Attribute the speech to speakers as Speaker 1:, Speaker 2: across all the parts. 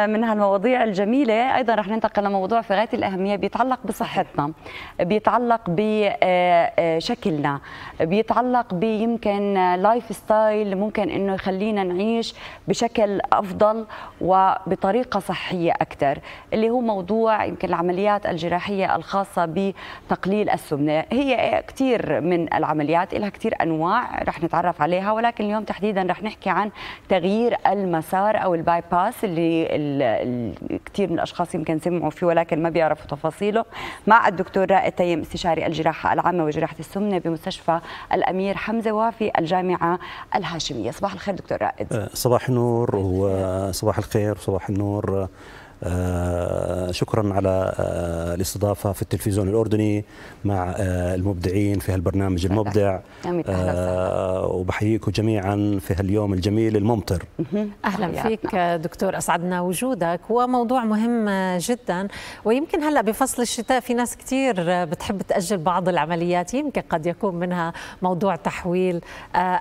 Speaker 1: من هالمواضيع الجميلة أيضا رح ننتقل لموضوع في غاية الأهمية بيتعلق بصحتنا بيتعلق بشكلنا آه، آه، بيتعلق بيمكن لايف ستايل ممكن أنه يخلينا نعيش بشكل أفضل وبطريقة صحية أكثر اللي هو موضوع يمكن العمليات الجراحية الخاصة بتقليل السمنة هي كثير من العمليات لها كثير أنواع رح نتعرف عليها ولكن اليوم تحديدا رح نحكي عن تغيير المسار أو الباي باس اللي كثير من الاشخاص يمكن سمعوا فيه ولكن ما بيعرفوا تفاصيله مع الدكتور رائد تيم استشاري الجراحه العامه وجراحه السمنه بمستشفى الامير حمزه وفي الجامعه الهاشميه صباح الخير دكتور رائد آه،
Speaker 2: صباح النور وصباح الخير وصباح النور آه، شكرا على آه، الاستضافة في التلفزيون الأردني مع آه، المبدعين في هالبرنامج المبدع وبحييكم جميعا في هاليوم الجميل الممطر
Speaker 3: أهلا فيك دكتور أسعدنا وجودك وموضوع مهم جدا ويمكن هلأ بفصل الشتاء في ناس كثير بتحب تأجل بعض العمليات يمكن قد يكون منها موضوع تحويل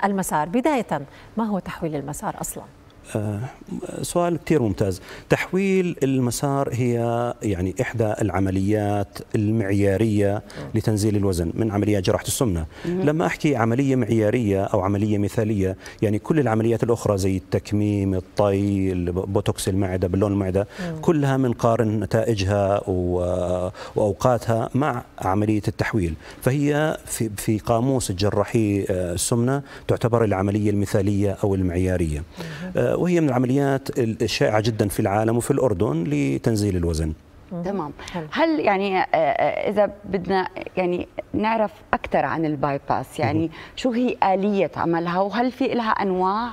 Speaker 3: المسار بداية ما هو تحويل المسار أصلاً
Speaker 2: آه، سؤال كثير ممتاز تحويل المسار هي يعني إحدى العمليات المعيارية لتنزيل الوزن من عملية جراحة السمنة لما أحكي عملية معيارية أو عملية مثالية يعني كل العمليات الأخرى زي التكميم الطي البوتوكس المعدة باللون المعدة كلها بنقارن نتائجها وأوقاتها مع عملية التحويل فهي في, في قاموس الجراحي السمنة آه، تعتبر العملية المثالية أو المعيارية وهي من العمليات الشائعة جدا في العالم وفي الأردن لتنزيل الوزن
Speaker 1: تمام هل يعني آه، آه، آه، اذا بدنا يعني نعرف اكثر عن الباي باس يعني شو هي اليه عملها وهل في لها انواع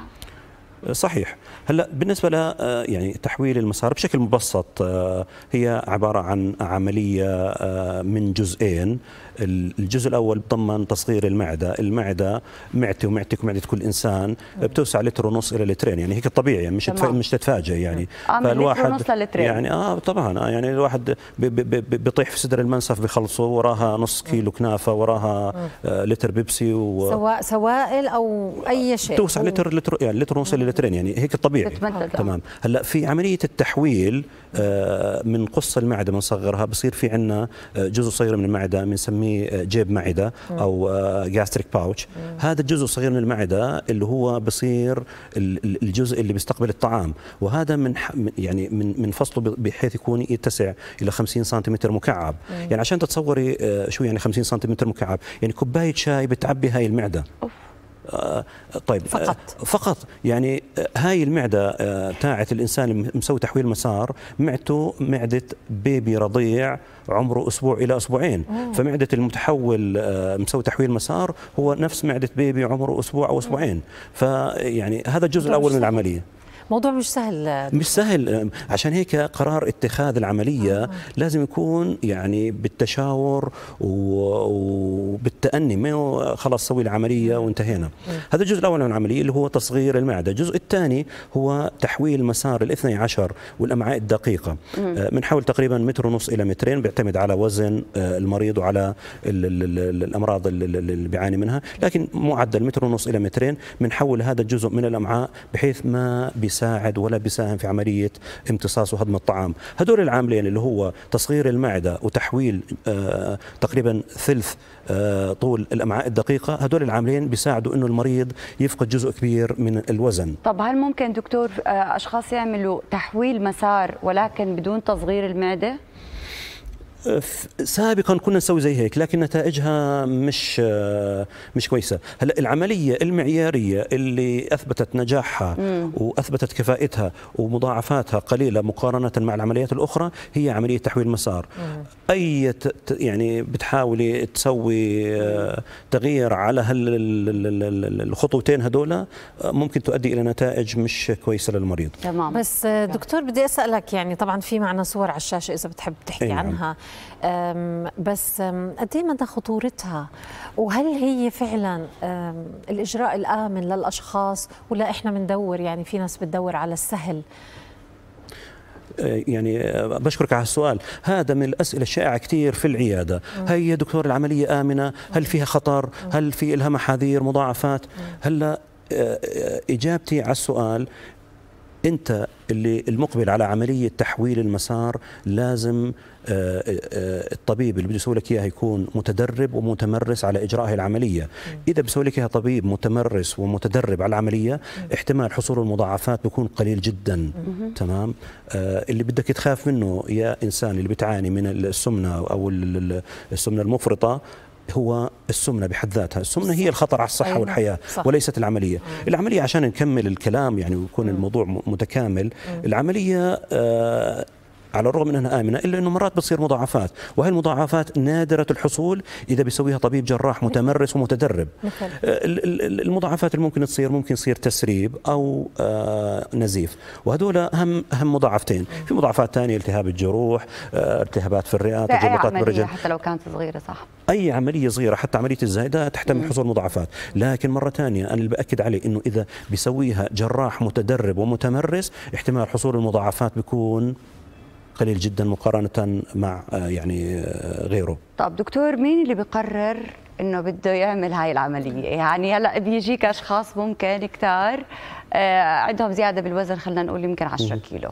Speaker 2: صحيح هلا بالنسبه ل آه، يعني تحويل المسار بشكل مبسط آه، هي عباره عن عمليه آه، من جزئين الجزء الاول بضمن تصغير المعده المعده معدتي ومعدتك ومعده كل انسان بتوسع لتر ونص الى لترين يعني هيك الطبيعي يعني مش تمام. مش تتفاجئ يعني فالواحد يعني اه طبعا يعني الواحد بيطيح في صدر المنسف بخلصه وراها نص كيلو كنافه وراها آه لتر بيبسي و
Speaker 3: سواء سوائل او اي شيء توسع لتر
Speaker 2: لتر يعني لتر ونص الى ترين يعني هيك الطبيعي تتمدد آه. تمام هلا في عمليه التحويل آه، من قص المعده بنصغرها بصير في عندنا آه، جزء صغير من المعده بنسميه جيب معده او جاستريك باوتش هذا الجزء الصغير من المعده اللي هو بصير الجزء اللي بيستقبل الطعام وهذا من يعني من من فصله بحيث يكون يتسع الى 50 سنتيمتر مكعب يعني عشان تتصوري شو يعني 50 سنتيمتر مكعب يعني كوبايه شاي بتعبي هاي المعده أوف. آه، طيب آه، فقط فقط يعني آه، هاي المعده تاعت الانسان اللي مسوي تحويل مسار معدته معده بيبي رضيع عمره اسبوع الى اسبوعين أوه. فمعده المتحول مسوي تحويل مسار هو نفس معده بيبي عمره اسبوع او اسبوعين فيعني هذا الجزء الاول من العمليه
Speaker 3: موضوع مش سهل مش
Speaker 2: سهل عشان هيك قرار اتخاذ العملية آه. لازم يكون يعني بالتشاور وبالتأني ما خلاص سوي العملية وانتهينا هذا الجزء الأول من العملية اللي هو تصغير المعدة الجزء الثاني هو تحويل مسار الاثني عشر والأمعاء الدقيقة آه، من حول تقريبا متر ونص إلى مترين بيعتمد على وزن آه، المريض وعلى الأمراض اللي بيعاني منها لكن معدل متر ونص إلى مترين بنحول هذا الجزء من الأمعاء بحيث ما بي بيساعد ولا بيساهم في عمليه امتصاص وهضم الطعام هدول العاملين اللي هو تصغير المعده وتحويل آه، تقريبا ثلث آه، طول الامعاء الدقيقه هدول العاملين بيساعدوا انه المريض يفقد جزء كبير من الوزن
Speaker 1: طب هل ممكن دكتور آه، اشخاص يعملوا تحويل مسار ولكن بدون تصغير المعده
Speaker 2: سابقا كنا نسوي زي هيك لكن نتائجها مش مش كويسه هلا العمليه المعياريه اللي اثبتت نجاحها مم. واثبتت كفاءتها ومضاعفاتها قليله مقارنه مع العمليات الاخرى هي عمليه تحويل مسار مم. اي يعني بتحاولي تسوي آه، تغيير على هال الخطوتين هذول آه، ممكن تؤدي الى نتائج مش كويسه للمريض
Speaker 3: تمام بس آه، دكتور بدي اسالك يعني طبعا في معنا صور على الشاشه اذا بتحب تحكي نعم. عنها عنها بس قد ايه مدى خطورتها وهل هي فعلا الاجراء الامن للاشخاص ولا احنا بندور يعني في ناس بتدور على السهل
Speaker 2: أه، يعني أه، بشكرك على السؤال هذا من الأسئلة الشائعة كثير في العيادة هي يا دكتور العملية آمنة هل فيها خطر هل في لها محاذير مضاعفات هلا هل أه، إجابتي على السؤال انت اللي المقبل على عمليه تحويل المسار لازم آه، آه، الطبيب اللي بده يسوي لك اياها يكون متدرب ومتمرس على اجراء العمليه، اذا بسوي لك اياها طبيب متمرس ومتدرب على العمليه احتمال حصول المضاعفات بيكون قليل جدا تمام؟ آه، اللي بدك تخاف منه يا انسان اللي بتعاني من السمنه او السمنه المفرطه هو السمنه بحد ذاتها، السمنه هي الخطر على الصحه نعم. والحياه صح. وليست العمليه، مم. العمليه عشان نكمل الكلام يعني ويكون الموضوع متكامل، مم. العمليه آه على الرغم من انها امنه الا انه مرات بتصير مضاعفات وهي المضاعفات نادره الحصول اذا بيسويها طبيب جراح متمرس ومتدرب مثل. آه، المضاعفات اللي ممكن تصير ممكن يصير تسريب او آه، نزيف وهذول اهم اهم مضاعفتين في مضاعفات ثانيه التهاب الجروح آه، التهابات في الرئه تجلطات بالرجل حتى
Speaker 1: لو كانت صغيره صح
Speaker 2: اي عمليه صغيره حتى عمليه الزائده تحتمل حصول مضاعفات لكن مره ثانيه انا اللي باكد عليه انه اذا بيسويها جراح متدرب ومتمرس احتمال حصول المضاعفات بيكون قليل جدا مقارنه مع آه، يعني آه، غيره
Speaker 1: طب دكتور مين اللي بقرر انه بده يعمل هاي العمليه يعني هلا بيجيك اشخاص ممكن كتار آه، عندهم زياده بالوزن خلينا نقول يمكن 10 كيلو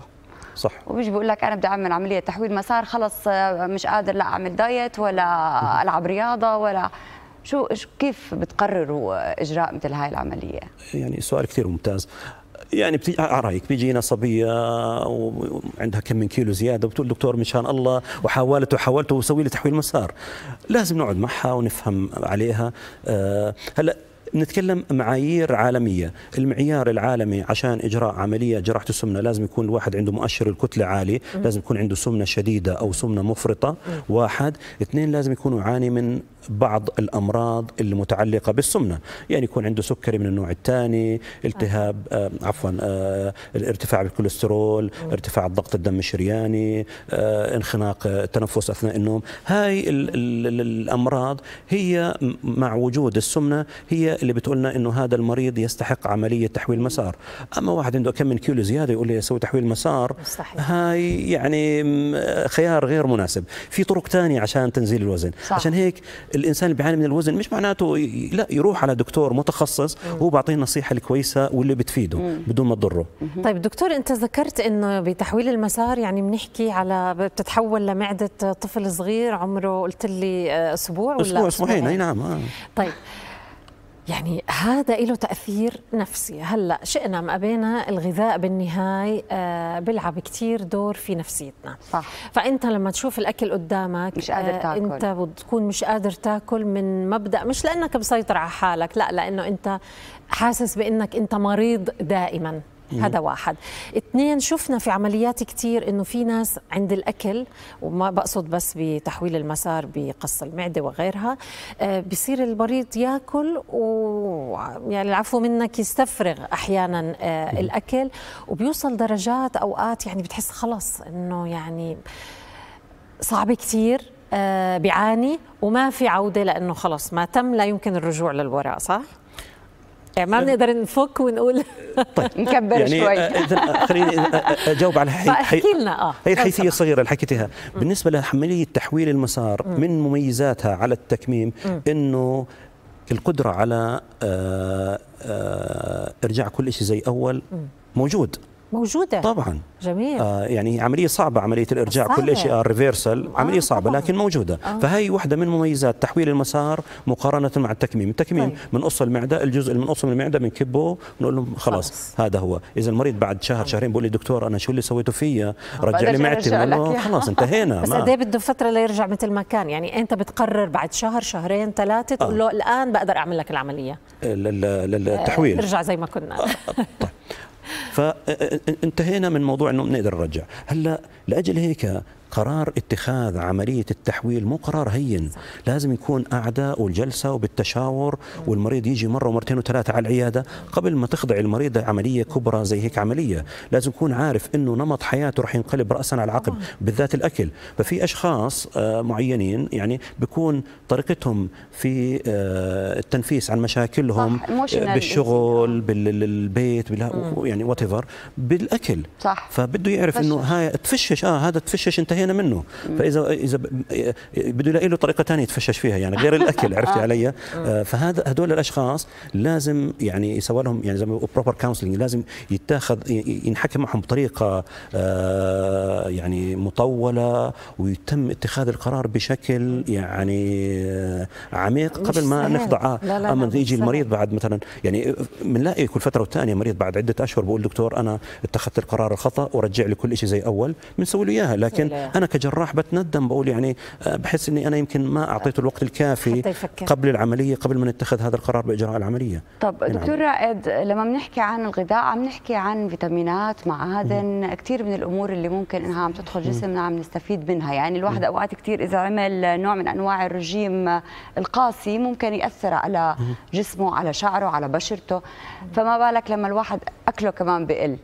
Speaker 1: صح وبيجي بقول لك انا بدي اعمل عمليه تحويل مسار خلص مش قادر لا اعمل دايت ولا العب رياضه ولا شو كيف بتقرروا اجراء مثل هاي العمليه
Speaker 2: يعني سؤال كثير ممتاز يعني بتي... آه، رايك بيجينا صبيه وعندها كم من كيلو زياده وبتقول دكتور من شان الله وحاولت وحاولت وسوي لي تحويل مسار لازم نقعد معها ونفهم عليها آه، هلا نتكلم معايير عالميه، المعيار العالمي عشان اجراء عمليه جراحه السمنه لازم يكون الواحد عنده مؤشر الكتله عالي، لازم يكون عنده سمنه شديده او سمنه مفرطه، واحد، اثنين لازم يكونوا يعاني من بعض الامراض المتعلقه بالسمنه، يعني يكون عنده سكري من النوع الثاني، التهاب آه, آه، عفوا آه الارتفاع بالكوليسترول، مم. ارتفاع الضغط الدم الشرياني، آه انخناق التنفس آه، اثناء النوم، هاي الـ الـ الـ الامراض هي مع وجود السمنه هي الطبيه اللي بتقولنا انه هذا المريض يستحق عمليه تحويل مسار اما واحد عنده كم من كيلو زياده يقول لي اسوي تحويل مسار هاي يعني خيار غير مناسب في طرق ثانيه عشان تنزيل الوزن صح. عشان هيك الانسان اللي بيعاني من الوزن مش معناته لا يروح على دكتور متخصص هو بيعطيه النصيحه الكويسه واللي بتفيده مم. بدون ما تضره
Speaker 3: طيب دكتور انت ذكرت انه بتحويل المسار يعني بنحكي على بتتحول لمعده طفل صغير عمره قلت لي آه، اسبوع ولا اسبوع اسبوعين اي نعم آه. طيب يعني هذا له تأثير نفسي هلا شئنا أم أبينا الغذاء بالنهاية آه، بيلعب كتير دور في نفسيتنا صح. فأنت لما تشوف الأكل قدامك مش قادر آه، تاكل أنت بتكون مش قادر تاكل من مبدأ مش لأنك مسيطر على حالك لا لأنه أنت حاسس بأنك أنت مريض دائما هذا واحد اثنين شفنا في عمليات كثير انه في ناس عند الاكل وما بقصد بس بتحويل المسار بقص المعده وغيرها آه، بصير المريض ياكل ويعني العفو منك يستفرغ احيانا آه، الاكل وبيوصل درجات اوقات يعني بتحس خلص انه يعني صعب كثير آه، بيعاني وما في عوده لانه خلص ما تم لا يمكن الرجوع للوراء صح يعني ما بنقدر نفك ونقول طيب نكبر يعني شوي آه،
Speaker 2: آه، اذا آه، خليني اجاوب على حي... حي...
Speaker 3: لنا اه هي الحيثيه
Speaker 2: الصغيره اللي حكيتها بالنسبه لعمليه تحويل المسار م. من مميزاتها على التكميم انه القدره على آآ آآ ارجاع كل شيء زي اول موجود
Speaker 3: موجوده طبعا جميل آه
Speaker 2: يعني عمليه صعبه عمليه الارجاع صحيح. كل شيء ريفيرسال آه عمليه صعبه طبعاً. لكن موجوده آه. فهي واحده من مميزات تحويل المسار مقارنه مع التكميم التكميم طيب. من قص المعده الجزء من قص المعده بنكبه بنقول لهم خلاص, هذا هو اذا المريض بعد شهر آه. شهرين بيقول لي دكتور انا شو اللي سويته فيا آه، رجع لي معدتي خلاص انتهينا بس قد إيه
Speaker 3: بده فتره ليرجع مثل ما كان يعني انت بتقرر بعد شهر شهرين ثلاثه تقول آه. له الان بقدر اعمل لك العمليه
Speaker 2: للتحويل ارجع
Speaker 3: زي ما كنا طيب
Speaker 2: فانتهينا من موضوع انه بنقدر نرجع هلا لاجل هيك قرار اتخاذ عملية التحويل مو قرار هين لازم يكون أعداء والجلسة وبالتشاور والمريض يجي مرة ومرتين وثلاثة على العيادة قبل ما تخضع المريض عملية كبرى زي هيك عملية لازم يكون عارف أنه نمط حياته رح ينقلب رأسا على العقب بالذات الأكل ففي أشخاص آه، معينين يعني بيكون طريقتهم في آه، التنفيس عن مشاكلهم بالشغل آه. بالبيت يعني وات بالأكل صح فبده يعرف أنه هاي تفشش آه هذا تفشش انتهى انتهينا منه فاذا اذا بده يلاقي له طريقه ثانيه يتفشش فيها يعني غير الاكل عرفتي آه. علي آه. آه، فهذا هدول الاشخاص لازم يعني يسوى لهم يعني زي ما بروبر كونسلنج لازم يتاخذ ينحكى معهم بطريقه يعني مطوله ويتم اتخاذ القرار بشكل يعني عميق قبل ما نخضع اما يجي المريض بعد مثلا يعني بنلاقي كل فتره والثانيه مريض بعد عده اشهر بقول دكتور انا اتخذت القرار الخطا ورجع لي كل شيء زي اول بنسوي له اياها لكن انا كجراح بتندم بقول يعني آه، بحس اني انا يمكن ما اعطيته الوقت الكافي قبل العمليه قبل ما نتخذ هذا القرار باجراء العمليه
Speaker 1: طب نعم. دكتور رائد لما بنحكي عن الغذاء عم نحكي عن فيتامينات معادن كثير من الامور اللي ممكن انها عم تدخل جسمنا عم نستفيد منها يعني الواحد اوقات كثير اذا عمل نوع من انواع الرجيم القاسي ممكن ياثر على جسمه على شعره على بشرته فما بالك لما الواحد اكله كمان بقل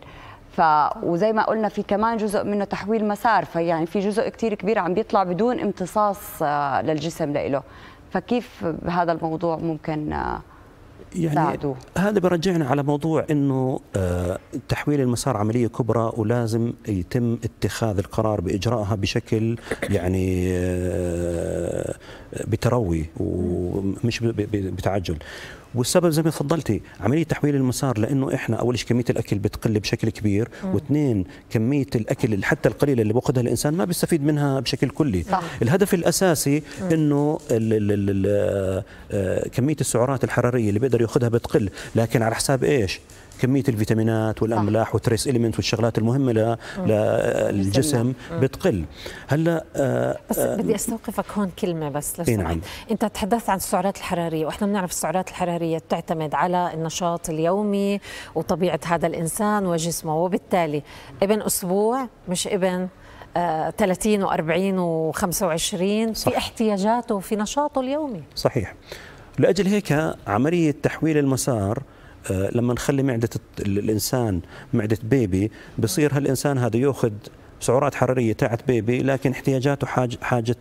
Speaker 1: ف وزي ما قلنا في كمان جزء منه تحويل مسار فيعني في جزء كثير كبير عم بيطلع بدون امتصاص آه، للجسم لإله فكيف هذا الموضوع ممكن آه،
Speaker 2: يعني ساعدوه. هذا برجعنا على موضوع انه آه، تحويل المسار عمليه كبرى ولازم يتم اتخاذ القرار باجرائها بشكل يعني بتروي ومش بتعجل والسبب زي ما تفضلتي عمليه تحويل المسار لانه احنا اول شيء كميه الاكل بتقل بشكل كبير واثنين كميه الاكل حتى القليله اللي باخذها الانسان ما بيستفيد منها بشكل كلي صح. الهدف الاساسي مم. انه آه، آه، كميه السعرات الحراريه اللي بيقدر ياخذها بتقل لكن على حساب ايش كميه الفيتامينات والاملاح والتريس اليمنت والشغلات المهمه للجسم بتقل هلا آه، بس آه، بدي
Speaker 3: استوقفك هون كلمه بس لو إيه، نعم. انت تحدثت عن السعرات الحراريه واحنا بنعرف السعرات الحراريه تعتمد على النشاط اليومي وطبيعه هذا الانسان وجسمه وبالتالي ابن اسبوع مش ابن 30 و40 و25 في احتياجاته وفي نشاطه اليومي
Speaker 2: صحيح لاجل هيك عمليه تحويل المسار آه، لما نخلي معده الانسان معده بيبي بصير هالانسان هذا ياخذ سعرات حراريه تاعت بيبي لكن احتياجاته حاجه حاجه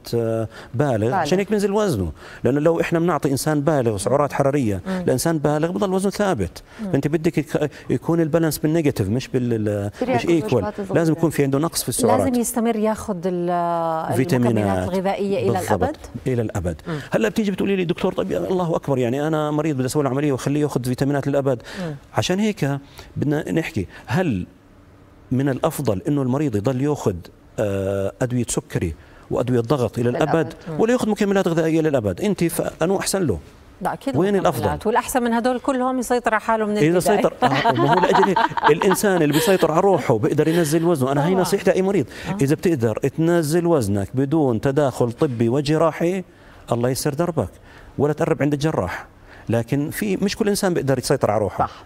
Speaker 2: بالغ عشان هيك بنزل وزنه لانه لو احنا بنعطي انسان بالغ سعرات حراريه مم. لانسان بالغ بضل وزنه ثابت انت فانت بدك يكون البالانس بالنيجاتيف مش بال مش ايكوال لازم يكون في عنده نقص في السعرات لازم
Speaker 3: يستمر ياخذ الفيتامينات الغذائيه الى الابد
Speaker 2: الى الابد مم. هلا بتيجي بتقولي لي دكتور طب الله اكبر يعني انا مريض بدي اسوي له عمليه واخليه ياخذ فيتامينات للابد مم. عشان هيك بدنا نحكي هل من الافضل انه المريض يضل ياخذ آه، ادويه سكري وادويه ضغط الى الابد ولا ياخذ مكملات غذائيه للابد انت فانو احسن له
Speaker 3: لا اكيد وين الافضل والاحسن من هدول كلهم يسيطر على حاله من البدايه اذا سيطر
Speaker 2: آه، ما هو لاجل الانسان اللي بيسيطر على روحه بيقدر ينزل وزنه انا هي نصيحتي لاي مريض آه. اذا بتقدر تنزل وزنك بدون تداخل طبي وجراحي الله يسر دربك ولا تقرب عند الجراح لكن في مش كل انسان بيقدر يسيطر على روحه صح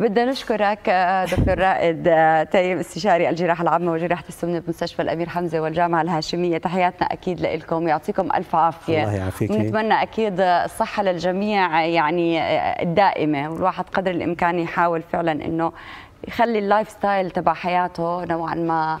Speaker 1: بدنا نشكرك آه، دكتور رائد تيم آه، طيب، استشاري الجراحه العامه وجراحه السمنه بمستشفى الامير حمزه والجامعه الهاشميه تحياتنا اكيد لكم يعطيكم الف عافيه الله
Speaker 2: يعافيك ونتمنى
Speaker 1: اكيد الصحه للجميع يعني آه، الدائمه والواحد قدر الامكان يحاول فعلا انه يخلي اللايف ستايل تبع حياته نوعا ما